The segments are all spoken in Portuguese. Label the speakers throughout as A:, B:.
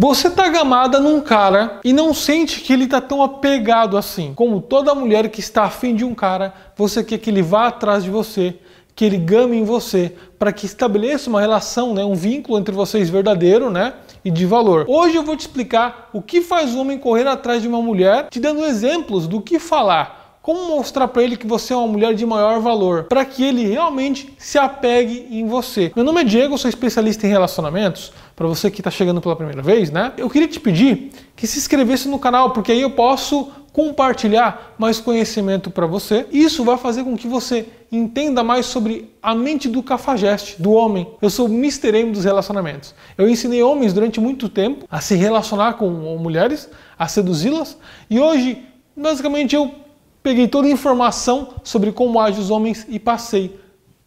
A: Você tá gamada num cara e não sente que ele tá tão apegado assim. Como toda mulher que está afim de um cara, você quer que ele vá atrás de você, que ele game em você, para que estabeleça uma relação, né, um vínculo entre vocês verdadeiro, né, e de valor. Hoje eu vou te explicar o que faz um homem correr atrás de uma mulher, te dando exemplos do que falar como mostrar para ele que você é uma mulher de maior valor, para que ele realmente se apegue em você? Meu nome é Diego, sou especialista em relacionamentos. Para você que está chegando pela primeira vez, né? Eu queria te pedir que se inscrevesse no canal, porque aí eu posso compartilhar mais conhecimento para você. Isso vai fazer com que você entenda mais sobre a mente do cafajeste, do homem. Eu sou o Mr. M dos relacionamentos. Eu ensinei homens durante muito tempo a se relacionar com mulheres, a seduzi-las, e hoje, basicamente, eu Peguei toda a informação sobre como agem os homens e passei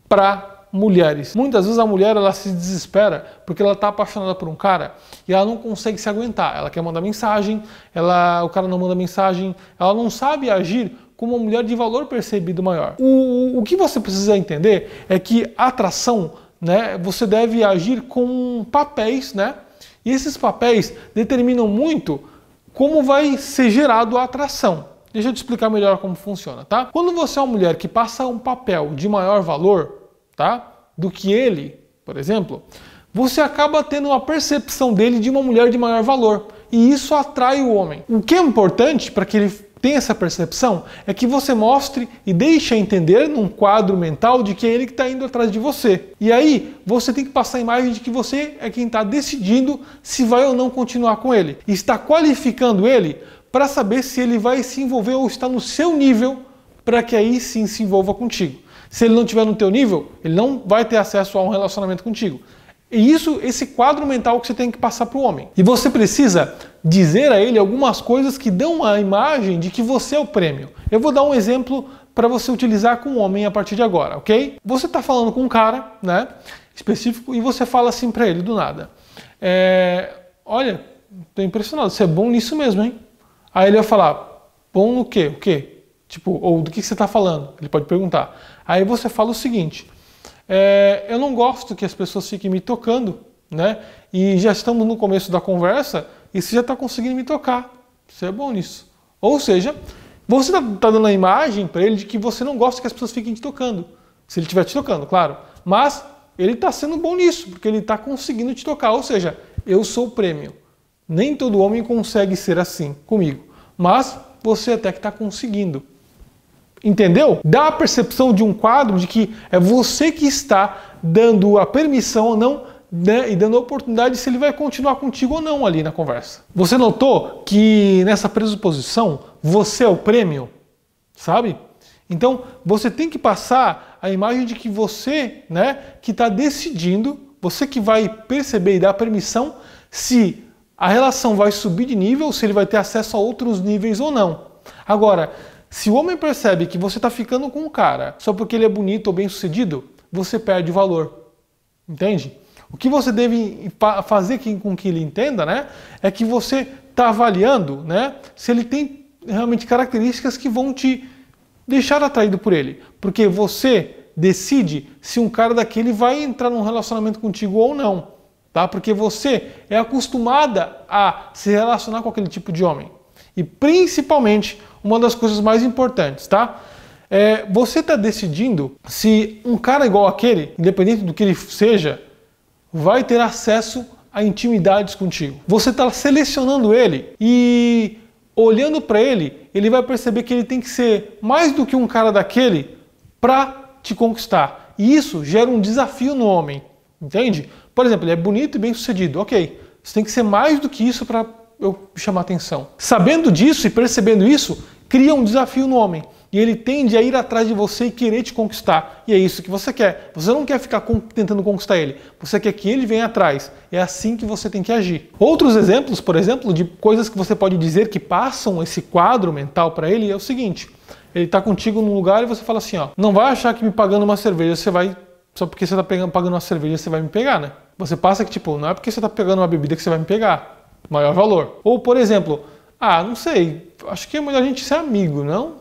A: para mulheres. Muitas vezes a mulher ela se desespera porque ela está apaixonada por um cara e ela não consegue se aguentar. Ela quer mandar mensagem, ela, o cara não manda mensagem, ela não sabe agir como uma mulher de valor percebido maior. O, o que você precisa entender é que atração, né, você deve agir com papéis, né? E esses papéis determinam muito como vai ser gerado a atração. Deixa eu te explicar melhor como funciona, tá? Quando você é uma mulher que passa um papel de maior valor, tá? Do que ele, por exemplo, você acaba tendo uma percepção dele de uma mulher de maior valor. E isso atrai o homem. O que é importante para que ele tenha essa percepção é que você mostre e deixe entender num quadro mental de que é ele que está indo atrás de você. E aí você tem que passar a imagem de que você é quem está decidindo se vai ou não continuar com ele. Está qualificando ele para saber se ele vai se envolver ou está no seu nível para que aí sim se envolva contigo. Se ele não tiver no teu nível, ele não vai ter acesso a um relacionamento contigo. E isso, esse quadro mental que você tem que passar para o homem. E você precisa dizer a ele algumas coisas que dão a imagem de que você é o prêmio. Eu vou dar um exemplo para você utilizar com o homem a partir de agora, ok? Você está falando com um cara, né, específico, e você fala assim para ele do nada: é, Olha, estou impressionado, você é bom nisso mesmo, hein? Aí ele vai falar, bom no quê? O quê? Tipo, ou do que você está falando? Ele pode perguntar. Aí você fala o seguinte: é, eu não gosto que as pessoas fiquem me tocando, né? E já estamos no começo da conversa e você já está conseguindo me tocar. Você é bom nisso. Ou seja, você está tá dando a imagem para ele de que você não gosta que as pessoas fiquem te tocando. Se ele estiver te tocando, claro. Mas ele está sendo bom nisso, porque ele está conseguindo te tocar. Ou seja, eu sou o prêmio. Nem todo homem consegue ser assim comigo, mas você até que está conseguindo. Entendeu? Dá a percepção de um quadro de que é você que está dando a permissão ou não né, e dando a oportunidade se ele vai continuar contigo ou não ali na conversa. Você notou que nessa pressuposição você é o prêmio, sabe? Então você tem que passar a imagem de que você, né, que está decidindo, você que vai perceber e dar permissão se a relação vai subir de nível se ele vai ter acesso a outros níveis ou não. Agora, se o homem percebe que você está ficando com um cara só porque ele é bonito ou bem sucedido, você perde o valor. Entende? O que você deve fazer com que ele entenda né, é que você está avaliando né, se ele tem realmente características que vão te deixar atraído por ele. Porque você decide se um cara daquele vai entrar num relacionamento contigo ou não tá? Porque você é acostumada a se relacionar com aquele tipo de homem. E principalmente, uma das coisas mais importantes, tá? É, você está decidindo se um cara igual aquele, independente do que ele seja, vai ter acesso a intimidades contigo. Você está selecionando ele e olhando para ele, ele vai perceber que ele tem que ser mais do que um cara daquele para te conquistar. E isso gera um desafio no homem, entende? Por exemplo, ele é bonito e bem sucedido. Ok, você tem que ser mais do que isso para eu chamar atenção. Sabendo disso e percebendo isso, cria um desafio no homem. E ele tende a ir atrás de você e querer te conquistar. E é isso que você quer. Você não quer ficar tentando conquistar ele. Você quer que ele venha atrás. É assim que você tem que agir. Outros exemplos, por exemplo, de coisas que você pode dizer que passam esse quadro mental para ele é o seguinte: ele está contigo num lugar e você fala assim, ó, não vai achar que me pagando uma cerveja você vai só porque você está pagando uma cerveja você vai me pegar, né? Você passa que, tipo, não é porque você está pegando uma bebida que você vai me pegar. Maior valor. Ou, por exemplo, ah, não sei, acho que é melhor a gente ser amigo, não?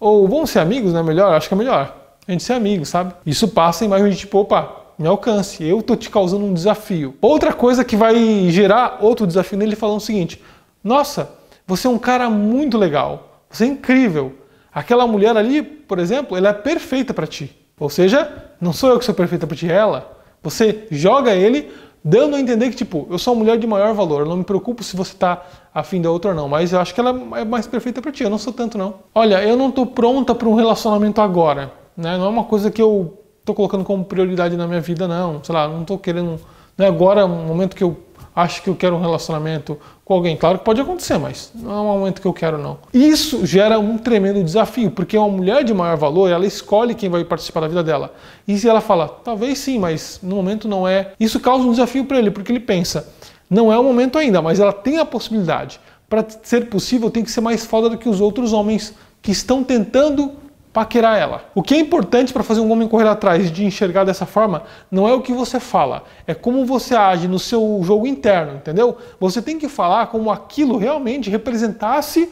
A: Ou vamos ser amigos, não é melhor? Acho que é melhor a gente ser amigo, sabe? Isso passa a imagem de tipo, opa, me alcance, eu tô te causando um desafio. Outra coisa que vai gerar outro desafio nele falando o seguinte: nossa, você é um cara muito legal, você é incrível. Aquela mulher ali, por exemplo, ela é perfeita para ti. Ou seja, não sou eu que sou perfeita para ti, é ela. Você joga ele dando a entender que, tipo, eu sou uma mulher de maior valor, eu não me preocupo se você tá afim da outra ou não, mas eu acho que ela é, é mais perfeita para ti, eu não sou tanto não. Olha, eu não tô pronta para um relacionamento agora, né? Não é uma coisa que eu tô colocando como prioridade na minha vida não, sei lá, não tô querendo, não é agora o momento que eu acho que eu quero um relacionamento com alguém. Claro que pode acontecer, mas não é um momento que eu quero, não. Isso gera um tremendo desafio, porque uma mulher de maior valor, ela escolhe quem vai participar da vida dela. E se ela fala, talvez sim, mas no momento não é. Isso causa um desafio para ele, porque ele pensa, não é o momento ainda, mas ela tem a possibilidade. Para ser possível, tem que ser mais foda do que os outros homens que estão tentando paquerar ela. O que é importante para fazer um homem correr atrás de enxergar dessa forma não é o que você fala, é como você age no seu jogo interno, entendeu? Você tem que falar como aquilo realmente representasse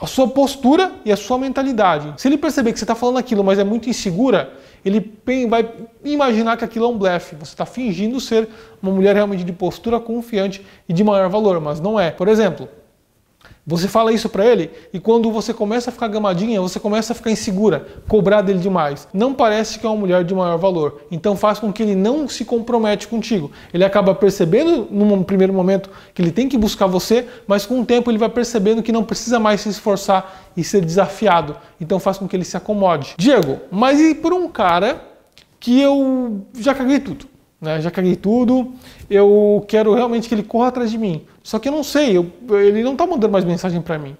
A: a sua postura e a sua mentalidade. Se ele perceber que você está falando aquilo, mas é muito insegura, ele vai imaginar que aquilo é um blefe. Você está fingindo ser uma mulher realmente de postura confiante e de maior valor, mas não é. Por exemplo, você fala isso para ele e quando você começa a ficar gamadinha, você começa a ficar insegura, cobrar dele demais. Não parece que é uma mulher de maior valor. Então faz com que ele não se compromete contigo. Ele acaba percebendo num primeiro momento que ele tem que buscar você, mas com o tempo ele vai percebendo que não precisa mais se esforçar e ser desafiado. Então faz com que ele se acomode. Diego, mas e por um cara que eu já caguei tudo? Né? Já caguei tudo, eu quero realmente que ele corra atrás de mim. Só que eu não sei, eu, ele não está mandando mais mensagem para mim.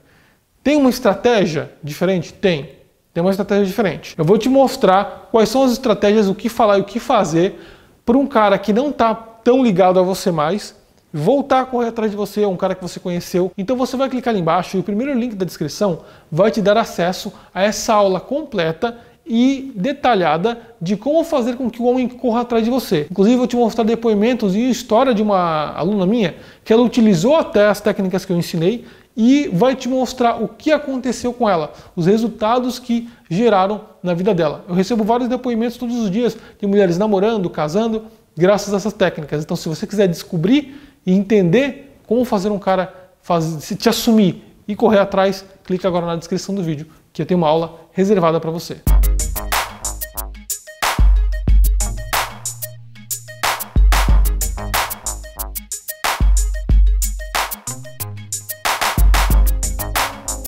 A: Tem uma estratégia diferente? Tem. Tem uma estratégia diferente. Eu vou te mostrar quais são as estratégias, o que falar e o que fazer para um cara que não está tão ligado a você mais voltar a correr atrás de você, é um cara que você conheceu. Então você vai clicar ali embaixo e o primeiro link da descrição vai te dar acesso a essa aula completa e detalhada de como fazer com que o homem corra atrás de você. Inclusive, vou te mostrar depoimentos e história de uma aluna minha que ela utilizou até as técnicas que eu ensinei e vai te mostrar o que aconteceu com ela, os resultados que geraram na vida dela. Eu recebo vários depoimentos todos os dias de mulheres namorando, casando, graças a essas técnicas. Então, se você quiser descobrir e entender como fazer um cara se te assumir e correr atrás, clique agora na descrição do vídeo que eu tenho uma aula reservada para você.